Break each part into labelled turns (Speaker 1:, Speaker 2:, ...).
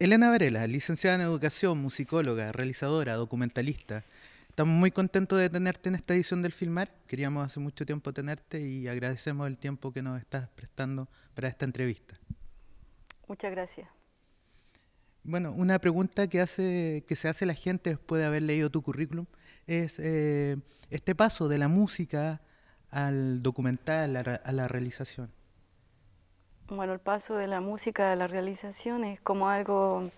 Speaker 1: Elena Varela, licenciada en educación, musicóloga, realizadora, documentalista. Estamos muy contentos de tenerte en esta edición del Filmar. Queríamos hace mucho tiempo tenerte y agradecemos el tiempo que nos estás prestando para esta entrevista.
Speaker 2: Muchas gracias.
Speaker 1: Bueno, una pregunta que, hace, que se hace la gente después de haber leído tu currículum es eh, este paso de la música al documental, a la realización.
Speaker 2: Bueno, el paso de la música a la realización es como algo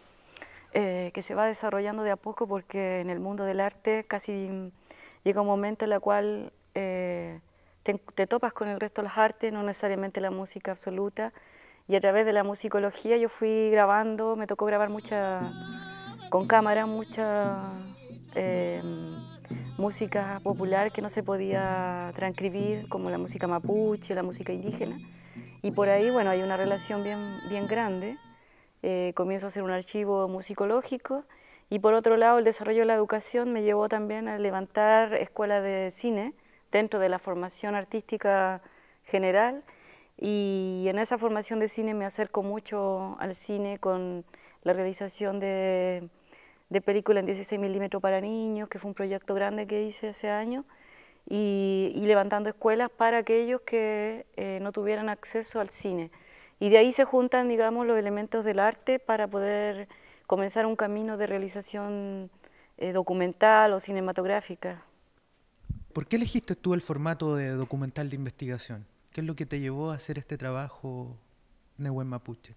Speaker 2: eh, que se va desarrollando de a poco porque en el mundo del arte casi llega un momento en el cual eh, te, topas con el resto de las artes, no necesariamente la música absoluta. Y a través de la musicología yo fui grabando, me tocó grabar mucha, con cámara, mucha eh, música popular que no se podía transcribir, como la música mapuche, la música indígena. Y por ahí, bueno, hay una relación bien, bien grande. Eh, comienzo a hacer un archivo musicológico y por otro lado el desarrollo de la educación me llevó también a levantar escuelas de cine dentro de la formación artística general y en esa formación de cine me acerco mucho al cine con la realización de, de película en 16 milímetros para niños, que fue un proyecto grande que hice hace año y, levantando escuelas para aquellos que eh, no tuvieran acceso al cine. Y de ahí se juntan, digamos, los elementos del arte para poder comenzar un camino de realización eh, documental o cinematográfica.
Speaker 1: ¿Por qué elegiste tú el formato de documental de investigación? ¿Qué es lo que te llevó a hacer este trabajo, Nehuen Mapuche?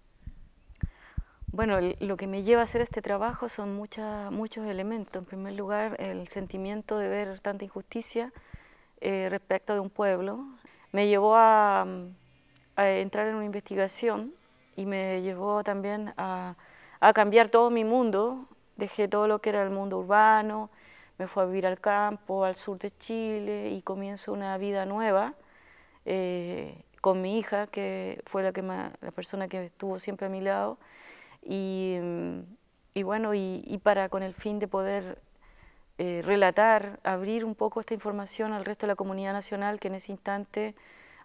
Speaker 2: Bueno, lo que me lleva a hacer este trabajo son muchos elementos. En primer lugar, el sentimiento de ver tanta injusticia, eh, respecto de un pueblo, me llevó mm, a, entrar en una investigación y me llevó también a, cambiar todo mi mundo. Dejé todo lo que era el mundo urbano, me fui a vivir al campo, al sur de Chile y comienzo una vida nueva eh, con mi hija, que fue la, que la persona que estuvo siempre a mi lado. Mm, y, bueno, y, y para con el fin de poder eh, relatar, abrir un poco esta información al resto de la comunidad nacional que en ese instante,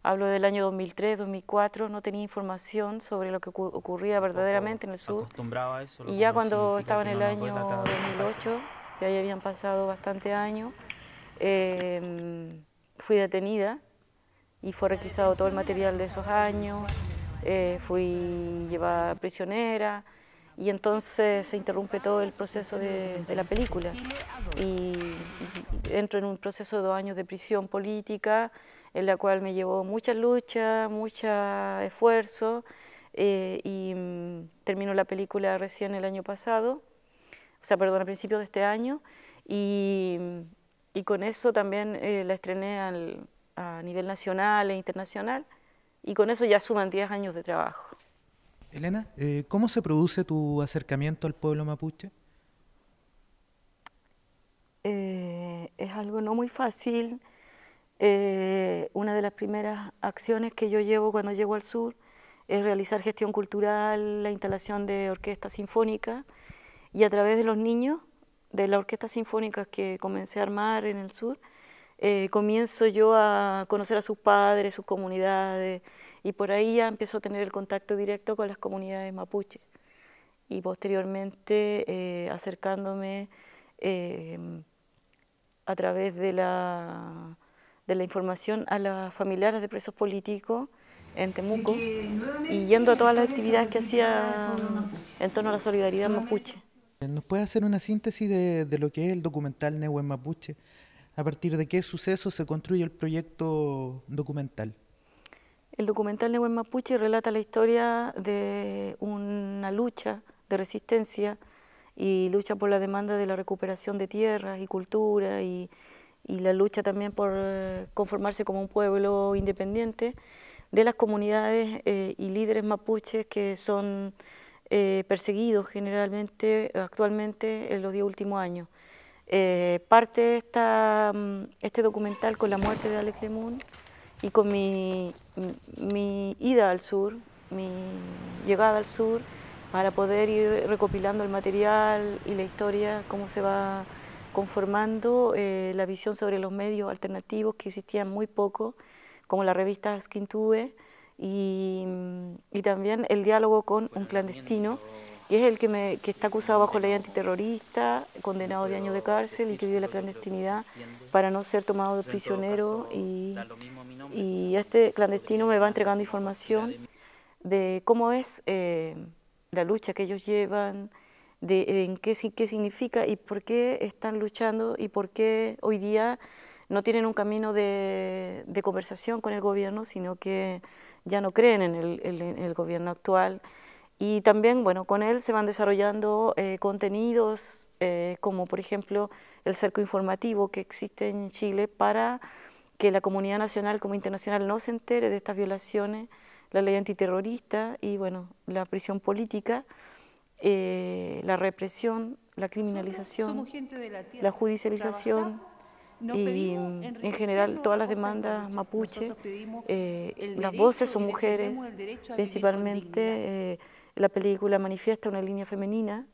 Speaker 2: hablo del año 2003, 2004, no tenía información sobre lo que ocurría verdaderamente en el sur.
Speaker 1: eso, y ya cuando estaba en el año 2008,
Speaker 2: ya, habían pasado bastante años, em, fui detenida y fue requisado todo el material de esos años, eh, fui llevada prisionera, y entonces se interrumpe todo el proceso de, la película. Y, entro en un proceso de dos años de prisión política, en la cual me llevó mucha lucha, mucho esfuerzo, eh, y mm, terminó la película recién el año pasado, o sea, perdón, a principios de este año, y, con eso también eh, la estrené a nivel nacional e internacional, y con eso ya suman 10 años de trabajo.
Speaker 1: Elena, eh, ¿cómo se produce tu acercamiento al pueblo mapuche?
Speaker 2: Eh, es algo no muy fácil. Eh, una de las primeras acciones que yo llevo cuando llego al sur es realizar gestión cultural, la instalación de orquesta sinfónica y a través de los niños de la orquesta sinfónica que comencé a armar en el sur, eh, comienzo yo a conocer a sus padres, sus comunidades, y por ahí ya empiezo a tener el contacto directo con las comunidades mapuche. Y posteriormente eh, acercándome eh, a través de la, de la información a las familiares de presos políticos en Temuco y yendo a todas las actividades que hacía en torno a la solidaridad mapuche.
Speaker 1: ¿Nos puede hacer una síntesis de, de lo que es el documental Nehuen Mapuche? a partir de qué suceso se construye el proyecto documental.
Speaker 2: El documental Buen Mapuche relata la historia de una lucha de resistencia y lucha por la demanda de la recuperación de tierras y cultura y, la lucha también por eh, conformarse como un pueblo independiente de las comunidades eh, y líderes mapuches que son eh, perseguidos generalmente actualmente en los últimos años. Eh, parte mm, este documental con la muerte de Alex Lemún y con mi, ida al sur, mi llegada al sur, para poder ir recopilando el material y la historia, cómo se va conformando eh, la visión sobre los medios alternativos que existían muy poco, como la revista Skin y, mm, y también el diálogo con un clandestino que es el que, está acusado bajo la ley antiterrorista, condenado de años de cárcel y que vive la clandestinidad para no ser tomado de prisionero. Y, este clandestino me va entregando información de cómo es eh, la lucha que ellos llevan, de, en qué, significa y por qué están luchando y por qué hoy día no tienen un camino de, conversación con el gobierno, sino que ya no creen en el, en el gobierno actual. Y también, bueno, con él se van desarrollando eh, contenidos eh, como, por ejemplo, el cerco informativo que existe en Chile para que la comunidad nacional como internacional no se entere de estas violaciones, la ley antiterrorista y, bueno, la prisión política, eh, la represión, la criminalización, la, judicialización. y en general todas las demandas mapuche, las voces son mujeres, principalmente la película manifiesta una línea femenina,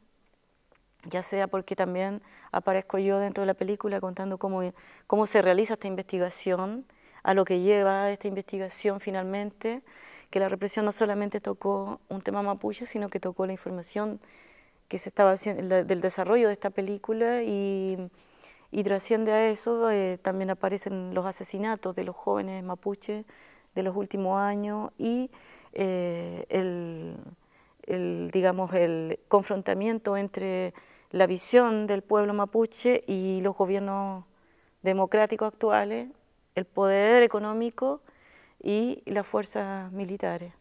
Speaker 2: ya sea porque también aparezco yo dentro de la película contando cómo, cómo se realiza esta investigación, a lo que lleva esta investigación finalmente, que la represión no solamente tocó un tema mapuche, sino que tocó la información que se estaba del desarrollo de esta película y, y trasciende a eso, eh, también aparecen los asesinatos de los jóvenes mapuches de los últimos años y eh, el el, digamos, el confrontamiento entre la visión del pueblo mapuche y los gobiernos democráticos actuales, el poder económico y las fuerzas militares.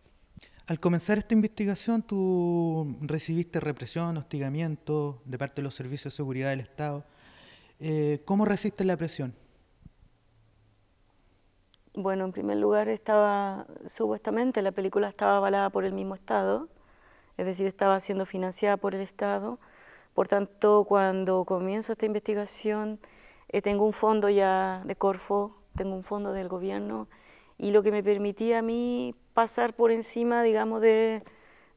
Speaker 1: Al comenzar esta investigación, tú recibiste represión, hostigamiento de parte de los servicios de seguridad del Estado. Eh, ¿Cómo resistes la presión?
Speaker 2: Bueno, en primer lugar, estaba supuestamente la película estaba avalada por el mismo Estado es decir, estaba siendo financiada por el Estado. Por tanto, cuando comienzo esta investigación, eh, tengo un fondo ya de Corfo, tengo un fondo del gobierno, y lo que me permitía a mí pasar por encima, digamos, de,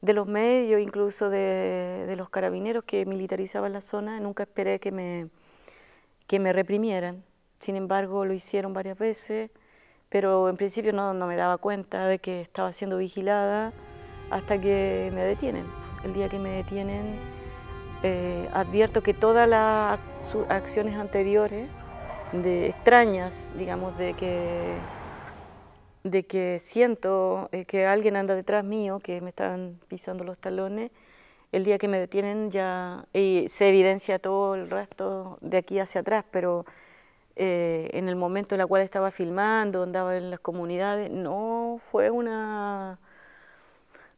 Speaker 2: los medios, incluso de, los carabineros que militarizaban la zona, nunca esperé que me, que me reprimieran. Sin embargo, lo hicieron varias veces, pero en principio no me daba cuenta de que estaba siendo vigilada hasta que me detienen. El día que me detienen, eh, advierto que todas las acciones anteriores, de extrañas, digamos, de que, de que siento eh, que alguien anda detrás mío, que me están pisando los talones, el día que me detienen ya y se evidencia todo el resto de aquí hacia atrás, pero eh, en el momento en el cual estaba filmando, andaba en las comunidades, no fue una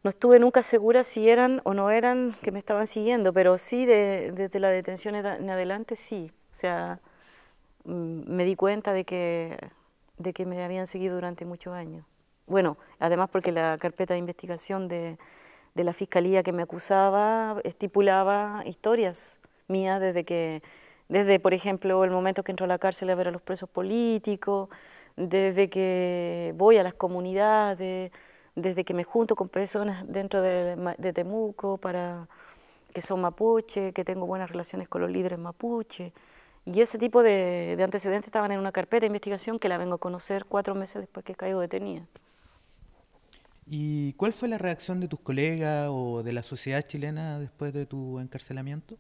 Speaker 2: no estuve nunca segura si eran o no eran que me estaban siguiendo, pero sí, desde la detención en adelante, sí. O sea, mm, me di cuenta de que, de que me habían seguido durante muchos años. Bueno, además porque la carpeta de investigación de, la fiscalía que me acusaba estipulaba historias mías desde que desde, por ejemplo, el momento que entró a la cárcel a ver a los presos políticos, desde que voy a las comunidades, desde que me junto con personas dentro de, Temuco, para, que son mapuche, que tengo buenas relaciones con los líderes mapuche. Y ese tipo de, de, antecedentes estaban en una carpeta de investigación que la vengo a conocer cuatro meses después que caigo detenida.
Speaker 1: ¿Y cuál fue la reacción de tus colegas o de la sociedad chilena después de tu encarcelamiento?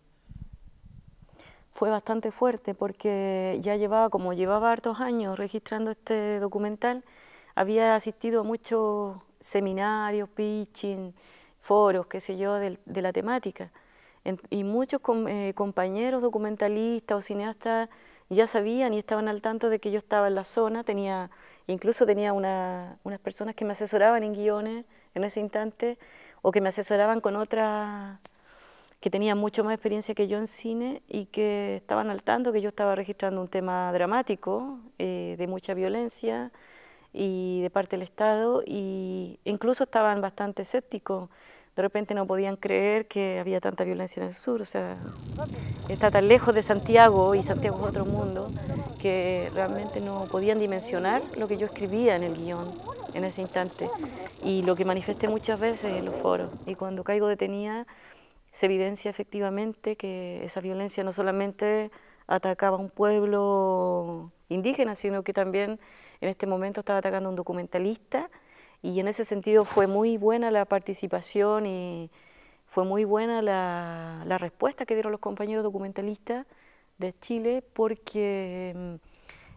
Speaker 2: Fue bastante fuerte porque ya llevaba, como llevaba hartos años registrando este documental, había asistido a muchos seminarios, pitching, foros, qué sé yo, de, la temática. y muchos eh, compañeros documentalistas o cineastas ya sabían y estaban al tanto de que yo estaba en la zona, tenía, incluso tenía unas personas que me asesoraban en guiones en ese instante, o que me asesoraban con otras que tenían mucho más experiencia que yo en cine y que estaban al tanto que yo estaba registrando un tema dramático, eh, de mucha violencia, y de parte del Estado y incluso estaban bastante escépticos. De repente no podían creer que había tanta violencia en el sur, o sea, está tan lejos de Santiago y Santiago es otro mundo que realmente no podían dimensionar lo que yo escribía en el guión en ese instante y lo que manifesté muchas veces en los foros. Y cuando caigo detenida se evidencia efectivamente que esa violencia no solamente atacaba a un pueblo indígena, sino que también en este momento estaba atacando a un documentalista y en ese sentido fue muy buena la participación y fue muy buena la, respuesta que dieron los compañeros documentalistas de Chile porque mm,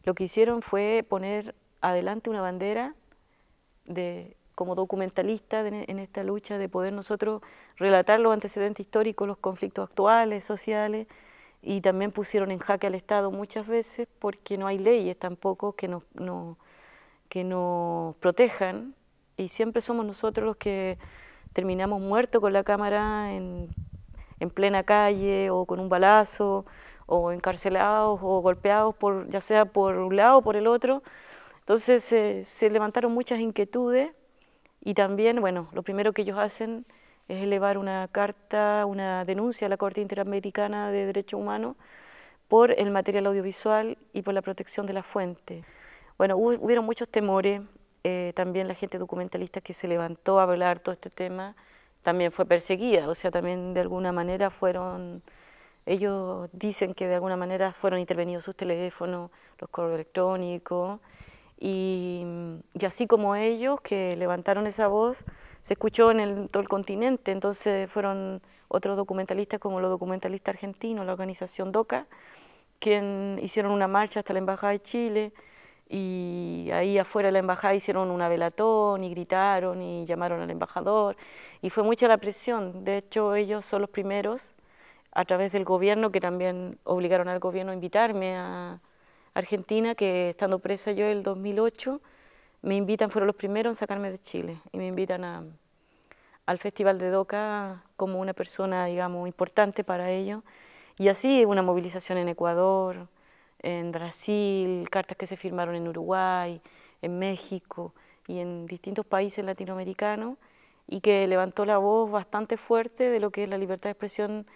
Speaker 2: lo que hicieron fue poner adelante una bandera de, como documentalista en esta lucha de poder nosotros relatar los antecedentes históricos, los conflictos actuales, sociales, y también pusieron en jaque al Estado muchas veces porque no hay leyes tampoco que nos, no, que nos protejan y siempre somos nosotros los que terminamos muertos con la cámara en, en plena calle o con un balazo o encarcelados o golpeados por ya sea por un lado o por el otro. Entonces se levantaron muchas inquietudes y también, bueno, lo primero que ellos hacen es elevar una carta, una denuncia a la Corte Interamericana de Derechos Humanos por el material audiovisual y por la protección de la fuente. Bueno, hubieron muchos temores, eh, también la gente documentalista que se levantó a hablar todo este tema también fue perseguida, o sea, también de alguna manera fueron, ellos dicen que de alguna manera fueron intervenidos sus teléfonos, los correos electrónicos, Mm, y, así como ellos que levantaron esa voz, se escuchó en todo el continente, entonces fueron otros documentalistas como los documentalistas argentinos, la organización DOCA, quien hicieron una marcha hasta la Embajada de Chile y ahí afuera de la Embajada hicieron una velatón y gritaron y llamaron al embajador y fue mucha la presión, de hecho ellos son los primeros a través del gobierno que también obligaron al gobierno a invitarme a Argentina, que estando presa yo el 2008, me invitan, fueron los primeros en sacarme de Chile, y me invitan al Festival de Doca como una persona, digamos, importante para ellos. Y así una movilización en Ecuador, en Brasil, cartas que se firmaron en Uruguay, en México y en distintos países latinoamericanos, y que levantó la voz bastante fuerte de lo que es la libertad de expresión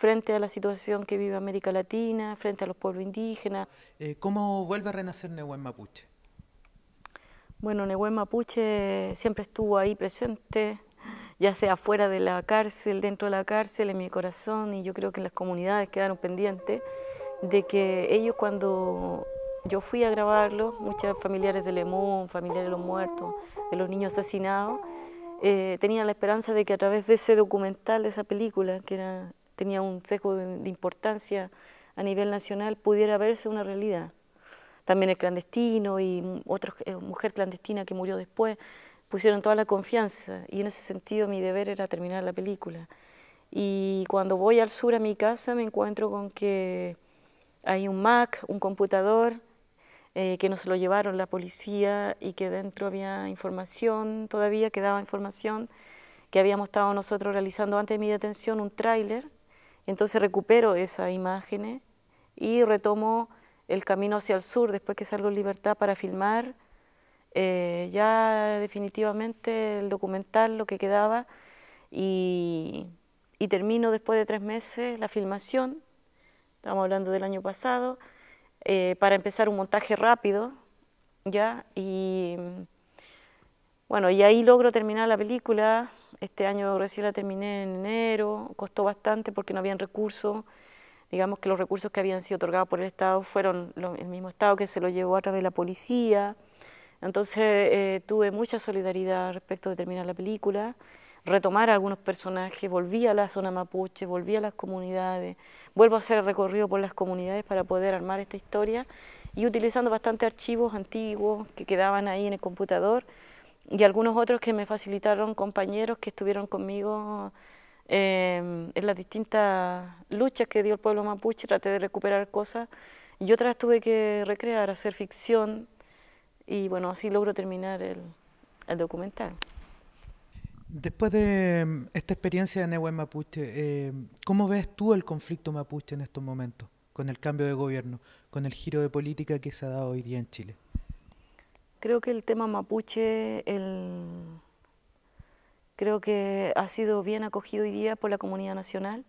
Speaker 2: frente a la situación que vive América Latina, frente a los pueblos indígenas. Eh, ¿Cómo vuelve a renacer Nehuen Mapuche? Bueno, Nehuen Mapuche siempre estuvo ahí presente, ya sea fuera de la cárcel, dentro de la cárcel, en mi corazón, y yo creo que en las comunidades quedaron pendientes de que ellos cuando yo fui a grabarlo, muchos familiares de Lemón, familiares de los muertos, de los niños asesinados, eh, tenían la esperanza de que a través de ese documental, de esa película, que era tenía un sesgo de, importancia a nivel nacional, pudiera verse una realidad. También el clandestino y otra eh, mujer clandestina que murió después pusieron toda la confianza y en ese sentido mi deber era terminar la película. Y cuando voy al sur a mi casa me encuentro con que hay un Mac, un computador, eh, que nos lo llevaron la policía y que dentro había información, todavía quedaba información que habíamos estado nosotros realizando antes de mi detención, un tráiler entonces recupero esas imágenes y retomo el camino hacia el sur después que salgo en libertad para filmar eh, ya definitivamente el documental, lo que quedaba, y, termino después de tres meses la filmación, estamos hablando del año pasado, eh, para empezar un montaje rápido, ya, bueno, y ahí logro terminar la película, este año recién la terminé en enero, costó bastante porque no habían recursos. Digamos que los recursos que habían sido otorgados por el Estado fueron el mismo Estado que se lo llevó a través de la policía. Entonces eh, tuve mucha solidaridad respecto de terminar la película, retomar algunos personajes, volví a la zona mapuche, volví a las comunidades, vuelvo a hacer el recorrido por las comunidades para poder armar esta historia y utilizando bastante archivos antiguos que quedaban ahí en el computador, y algunos otros que me facilitaron compañeros que estuvieron conmigo em, en las distintas luchas que dio el pueblo mapuche, traté de recuperar cosas y otras tuve que recrear, hacer ficción y bueno, así logro terminar el, documental.
Speaker 1: Después de em, esta experiencia de en Mapuche, em, ¿cómo ves tú el conflicto mapuche en estos momentos, con el cambio de gobierno, con el giro de política que se ha dado hoy día en Chile?
Speaker 2: Creo que el tema mapuche, creo que ha sido bien acogido hoy día por la comunidad nacional.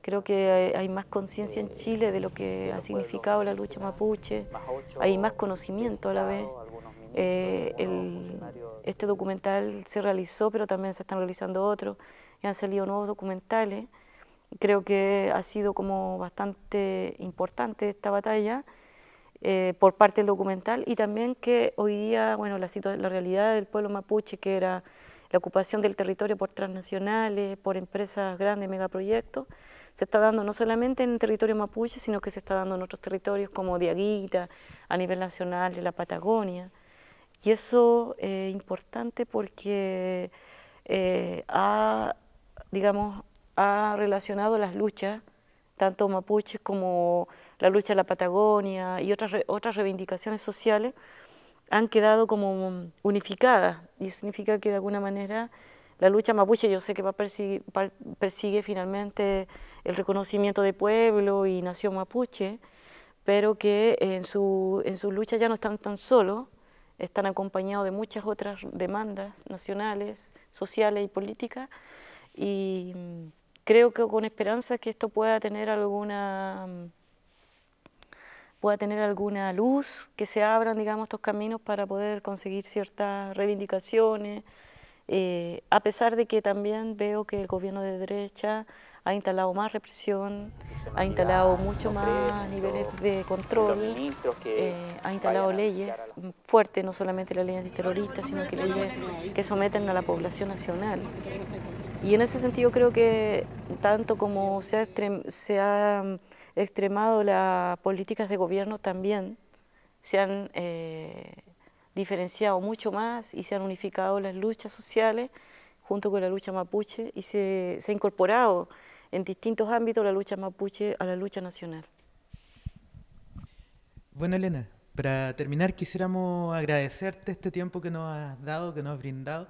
Speaker 2: Creo que hay, más conciencia en Chile de lo que ha significado la lucha mapuche, hay más conocimiento a la vez. Eh, este documental se realizó, pero también se están realizando otros y han salido nuevos documentales. Creo que ha sido como bastante importante esta batalla eh, por parte del documental y también que hoy día, bueno, la, realidad del pueblo mapuche, que era la ocupación del territorio por transnacionales, por empresas grandes, megaproyectos, se está dando no solamente en el territorio mapuche, sino que se está dando en otros territorios como Diaguita, a nivel nacional, de la Patagonia. Y eso eh, es importante porque eh, digamos, ha relacionado las luchas tanto mapuches como la lucha de la Patagonia y otras, otras reivindicaciones sociales han quedado como unificadas y eso significa que de alguna manera la lucha mapuche yo sé que va persigue, finalmente el reconocimiento de pueblo y nación mapuche, pero que en su, en su lucha ya no están tan solo, están acompañados de muchas otras demandas nacionales, sociales y políticas y creo que con esperanza que esto pueda tener alguna mm, pueda tener alguna luz, que se abran, digamos, estos caminos para poder conseguir ciertas reivindicaciones, eh, a pesar de que también veo que el gobierno de derecha ha instalado más represión, ha instalado mucho más niveles de control, eh, ha instalado leyes fuertes, no solamente las leyes antiterroristas, sino que leyes que someten a la población nacional. Y en ese sentido creo que tanto como se ha, se ha mm, extremado las políticas de gobierno también se han eh, diferenciado mucho más y se han unificado las luchas sociales junto con la lucha mapuche y se, se ha incorporado en distintos ámbitos la lucha mapuche a la lucha nacional.
Speaker 1: Bueno, Elena, para terminar quisiéramos agradecerte este tiempo que nos has dado, que nos has brindado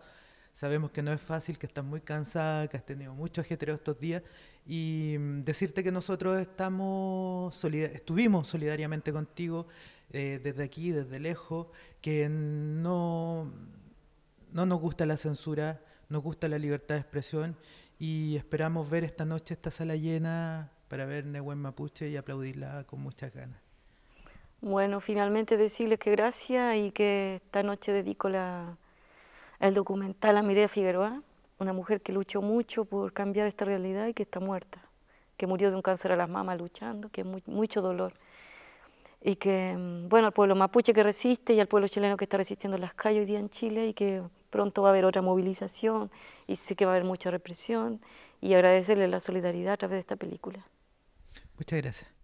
Speaker 1: Sabemos que no es fácil, que estás muy cansada, que has tenido mucho ajetreo estos días y mm, decirte que nosotros estamos estuvimos solidariamente contigo eh, desde aquí, desde lejos, que no, no nos gusta la censura, nos gusta la libertad de expresión y esperamos ver esta noche esta sala llena para ver Nehuen Mapuche y aplaudirla con muchas ganas.
Speaker 2: Bueno, finalmente decirles que gracias y que esta noche dedico la el documental A Mireia Figueroa, una mujer que luchó mucho por cambiar esta realidad y que está muerta, que murió de un cáncer a las mamas luchando, que es mucho dolor. Y que, mm, bueno, al pueblo mapuche que resiste y al pueblo chileno que está resistiendo las calles hoy día en Chile y que pronto va a haber otra movilización y sé que va a haber mucha represión y agradecerle la solidaridad a través de esta película. Muchas gracias.